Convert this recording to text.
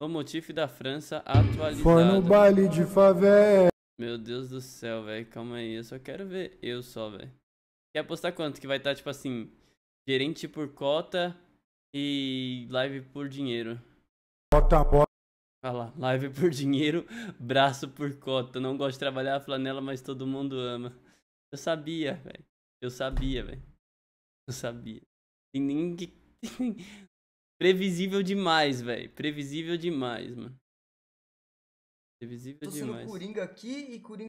O motivo da França atualizado. Foi no baile de favela. Meu Deus do céu, velho. Calma aí. Eu só quero ver eu só, velho. Quer apostar quanto? Que vai estar, tá, tipo assim, gerente por cota e live por dinheiro. Bota, bota. Olha lá, live por dinheiro, braço por cota. Não gosto de trabalhar a flanela, mas todo mundo ama. Eu sabia, velho. Eu sabia, velho. Eu sabia. E ninguém. Previsível demais, velho. Previsível demais, mano. Previsível Tô demais. Tô Coringa aqui e Coringa